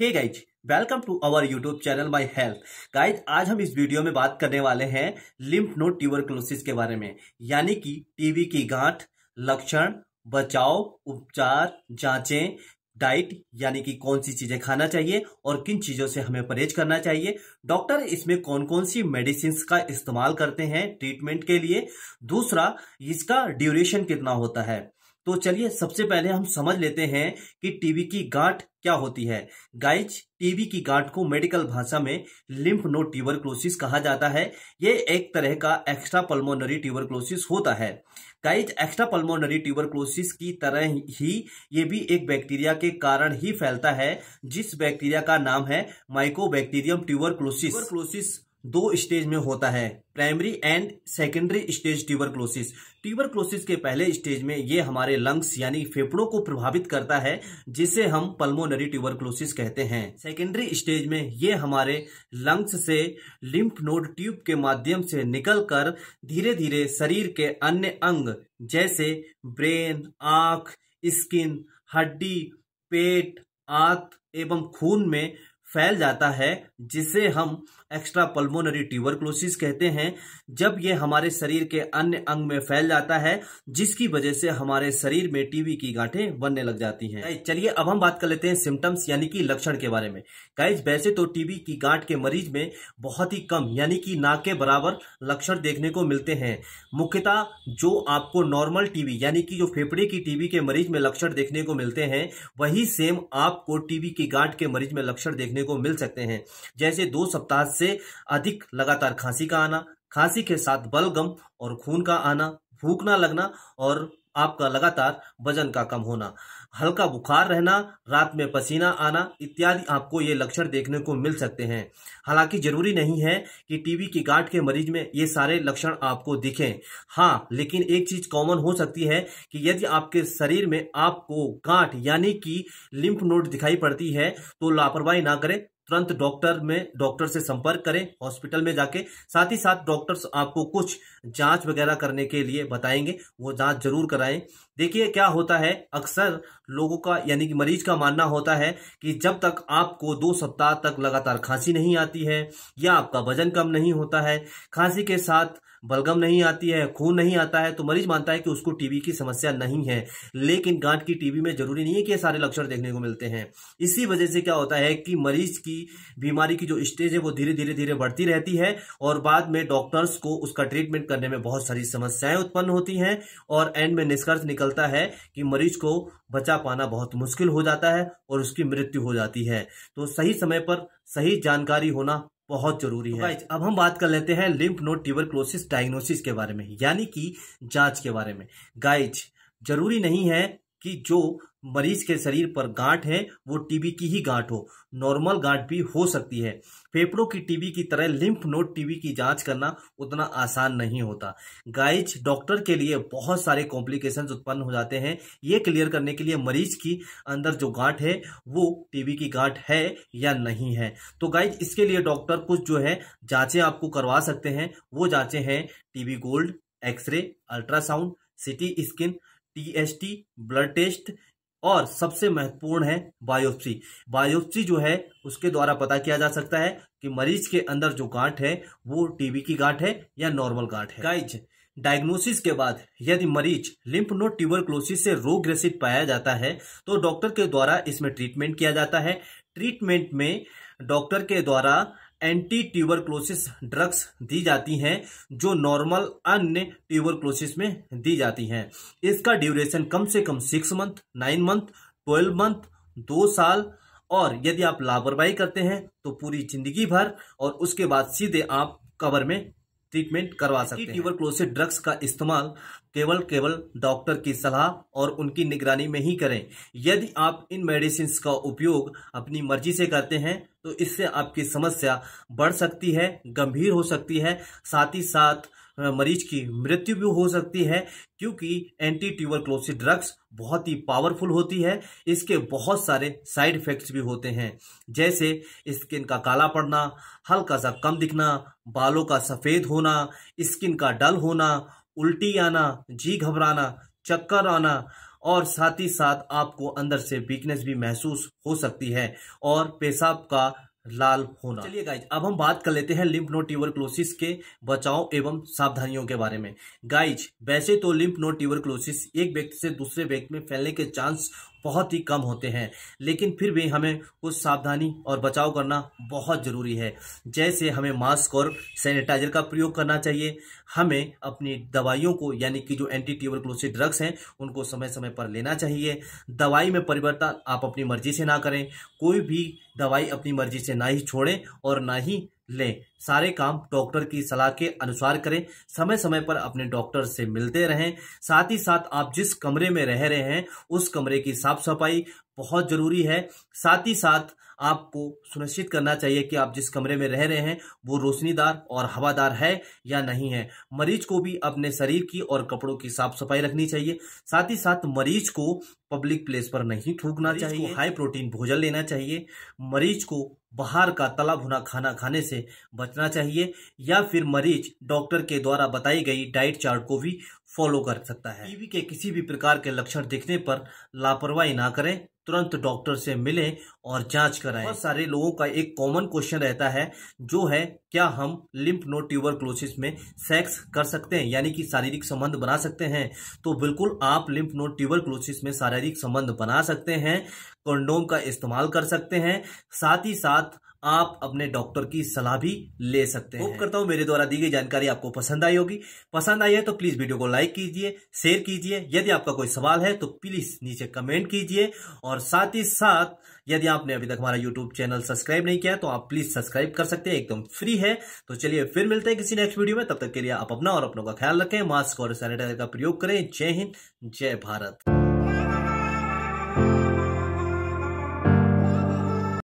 Hey guys welcome to our YouTube channel my health guys आज हम इस video में बात करने वाले हैं लिम्फ नोड क्लोसिस के बारे में यानी कि टीवी की गांठ लक्षण बचाव उपचार जांचें डाइट यानी कि कौन सी चीजें खाना चाहिए और किन चीजों से हमें परहेज करना चाहिए डॉक्टर इसमें कौन कौन सी मेडिसिन का इस्तेमाल करते हैं ट्रीटमेंट के लिए दूसरा इसका ड्यूरेशन कितना होता है तो चलिए सबसे पहले हम समझ लेते हैं कि टीबी की गांठ क्या होती है गाइज टीबी की गांठ को मेडिकल भाषा में लिम्फ नोड ट्यूबरक्लोसिस कहा जाता है ये एक तरह का एक्स्ट्रा पल्मोनरी ट्यूबरक्लोसिस होता है गाइज एक्स्ट्रा पल्मोनरी ट्यूबरक्लोसिस की तरह ही ये भी एक बैक्टीरिया के कारण ही फैलता है जिस बैक्टीरिया का नाम है माइको बैक्टीरियम ट्यूबरक्लोसिस ट्यूबरक्लोसिस दो स्टेज में होता है primary and secondary stage tuberculosis tuberculosis के पहले स्टेज में ये हमारे लंग्स यानी फेफड़ों को प्रभावित करता है जिसे हम पल्मोनरी ट्यूबरक्लोसिस कहते हैं सेकेंडरी स्टेज में ये हमारे लंग्स से लिम्फ नोड ट्यूब के माध्यम से निकलकर धीरे धीरे शरीर के अन्य अंग जैसे ब्रेन आंख स्किन हड्डी पेट आत एवं खून में फैल जाता है जिसे हम एक्स्ट्रा पल्मोनरी ट्यूबरक्लोसिस कहते हैं जब ये हमारे शरीर के अन्य अंग में फैल जाता है जिसकी वजह से हमारे शरीर में टीबी की गांठें बनने लग जाती हैं चलिए अब हम बात कर लेते हैं सिम्टम्स यानी कि लक्षण के बारे में गाइज वैसे तो टीबी की गांठ के मरीज में बहुत ही कम यानी कि ना के बराबर लक्षण देखने को मिलते हैं मुख्यतः जो आपको नॉर्मल टीवी यानी कि जो फेफड़े की टीबी के मरीज में लक्षण देखने को मिलते हैं वही सेम आपको टीबी की गांठ के मरीज में लक्षण देखने को मिल सकते हैं जैसे दो सप्ताह से अधिक लगातार खांसी का आना खांसी के साथ बलगम और खून का आना भूख ना लगना और आपका लगातार वजन का कम होना हल्का बुखार रहना रात में पसीना आना इत्यादि आपको ये लक्षण देखने को मिल सकते हैं हालांकि जरूरी नहीं है कि टीबी की गांठ के मरीज में ये सारे लक्षण आपको दिखें हाँ लेकिन एक चीज कॉमन हो सकती है कि यदि आपके शरीर में आपको गांठ यानी कि लिम्फ नोड दिखाई पड़ती है तो लापरवाही ना करें तुरंत डॉक्टर में डॉक्टर से संपर्क करें हॉस्पिटल में जाके साथ ही साथ डॉक्टर्स आपको कुछ जांच वगैरह करने के लिए बताएंगे वो जांच जरूर कराएं देखिए क्या होता है अक्सर लोगों का यानी कि मरीज का मानना होता है कि जब तक आपको दो सप्ताह तक लगातार खांसी नहीं आती है या आपका वजन कम नहीं होता है खांसी के साथ बलगम नहीं आती है खून नहीं आता है तो मरीज मानता है कि उसको टीबी की समस्या नहीं है लेकिन गांठ की टीबी में जरूरी नहीं है कि ये सारे लक्षण देखने को मिलते हैं इसी वजह से क्या होता है कि मरीज की बीमारी की जो स्टेज है वो धीरे धीरे धीरे बढ़ती रहती है और बाद में डॉक्टर्स को उसका ट्रीटमेंट करने में बहुत सारी समस्याएं उत्पन्न होती हैं और एंड में निष्कर्ष निकलता है कि मरीज को बचा पाना बहुत मुश्किल हो जाता है और उसकी मृत्यु हो जाती है तो सही समय पर सही जानकारी होना बहुत जरूरी तो है तो अब हम बात कर लेते हैं लिम्फ नोड ट्यूबरक्लोसिस डायग्नोसिस के बारे में यानी कि जांच के बारे में गाइज जरूरी नहीं है कि जो मरीज के शरीर पर गांठ है वो टीबी की ही गांठ हो नॉर्मल गांठ भी हो सकती है फेफड़ों की टीबी की तरह लिम्फ नोड टीबी की जांच करना उतना आसान नहीं होता गाइज डॉक्टर के लिए बहुत सारे कॉम्प्लिकेशन उत्पन्न हो जाते हैं ये क्लियर करने के लिए मरीज की अंदर जो गांठ है वो टीबी की गांठ है या नहीं है तो गाइज इसके लिए डॉक्टर कुछ जो है जांचे आपको करवा सकते हैं वो जांचे हैं TB gold x-ray ultrasound CT scan TST blood test और सबसे महत्वपूर्ण है बायोप्सी बायोप्सी जो है उसके द्वारा पता किया जा सकता है कि मरीज के अंदर जो गांठ है वो टीबी की गांठ है या नॉर्मल गांठ है गाइज डायग्नोसिस के बाद यदि मरीज लिम्फ नोड ट्यूबरक्लोसिस से रोग ग्रसित पाया जाता है तो डॉक्टर के द्वारा इसमें ट्रीटमेंट किया जाता है ट्रीटमेंट में डॉक्टर के द्वारा एंटी ट्यूबरक्लोसिस ड्रग्स दी जाती हैं जो नॉर्मल अन्य ट्यूबरक्लोसिस में दी जाती हैं इसका ड्यूरेशन कम से कम six month nine month twelve month दो साल और यदि आप लापरवाही करते हैं तो पूरी जिंदगी भर और उसके बाद सीधे आप कवर में ट्रीटमेंट करवा सकते हैं ट्यूबरक्लोसिस ड्रग्स का इस्तेमाल केवल केवल डॉक्टर की सलाह और उनकी निगरानी में ही करें यदि आप इन मेडिसिन का उपयोग अपनी मर्जी से करते हैं तो इससे आपकी समस्या बढ़ सकती है गंभीर हो सकती है साथ ही साथ मरीज की मृत्यु भी हो सकती है क्योंकि एंटी ट्यूबर क्लोसिड ड्रग्स बहुत ही पावरफुल होती है इसके बहुत सारे साइड इफेक्ट्स भी होते हैं जैसे स्किन का काला पड़ना हल्का सा कम दिखना बालों का सफ़ेद होना स्किन का डल होना उल्टी आना जी घबराना चक्कर आना और साथ ही साथ आपको अंदर से वीकनेस भी महसूस हो सकती है और पेशाब का लाल होना चलिए गाइज अब हम बात कर लेते हैं लिम्फ नोड क्लोसिस के बचाव एवं सावधानियों के बारे में गाइज वैसे तो लिम्फ नोड क्लोसिस एक व्यक्ति से दूसरे व्यक्ति में फैलने के चांस बहुत ही कम होते हैं लेकिन फिर भी हमें कुछ सावधानी और बचाव करना बहुत ज़रूरी है जैसे हमें मास्क और सैनिटाइजर का प्रयोग करना चाहिए हमें अपनी दवाइयों को यानी कि जो एंटी ट्यूबरक्लोसिस ड्रग्स हैं उनको समय समय पर लेना चाहिए दवाई में परिवर्तन आप अपनी मर्जी से ना करें कोई भी दवाई अपनी मर्जी से ना ही छोड़ें और ना ही लें सारे काम डॉक्टर की सलाह के अनुसार करें समय समय पर अपने डॉक्टर से मिलते रहें साथ ही साथ आप जिस कमरे में रह रहे हैं उस कमरे की साफ सफाई बहुत ज़रूरी है साथ ही साथ आपको सुनिश्चित करना चाहिए कि आप जिस कमरे में रह रहे हैं वो रोशनीदार और हवादार है या नहीं है मरीज को भी अपने शरीर की और कपड़ों की साफ सफाई रखनी चाहिए साथ ही साथ मरीज को पब्लिक प्लेस पर नहीं थूकना चाहिए हाई प्रोटीन भोजन लेना चाहिए मरीज को बाहर का तला भुना खाना खाने से बच बचना चाहिए या फिर मरीज डॉक्टर के द्वारा बताई गई डाइट चार्ट को भी फॉलो कर सकता है टीबी के किसी भी प्रकार के लक्षण दिखने पर लापरवाही ना करें तुरंत डॉक्टर से मिलें और जांच कराएं। बहुत सारे लोगों का एक कॉमन क्वेश्चन रहता है जो है क्या हम लिम्फ नोड ट्यूबर क्लोसिस में सेक्स कर सकते हैं यानी कि शारीरिक संबंध बना सकते हैं तो बिल्कुल आप लिम्फ नोड ट्यूबर क्लोसिस में शारीरिक संबंध बना सकते हैं कंडोम का इस्तेमाल कर सकते हैं साथ ही साथ आप अपने डॉक्टर की सलाह भी ले सकते हैं करता हूं मेरे द्वारा दी गई जानकारी आपको पसंद आई होगी पसंद आई है तो प्लीज वीडियो को लाइक कीजिए शेयर कीजिए यदि आपका कोई सवाल है तो प्लीज नीचे कमेंट कीजिए और साथ ही साथ यदि आपने अभी तक हमारा यूट्यूब चैनल सब्सक्राइब नहीं किया तो आप प्लीज सब्सक्राइब कर सकते हैं एकदम फ्री है तो चलिए फिर मिलते हैं किसी नेक्स्ट वीडियो में तब तक के लिए आप अपना और अपनों का ख्याल रखें मास्क और सैनिटाइजर का प्रयोग करें जय हिंद जय भारत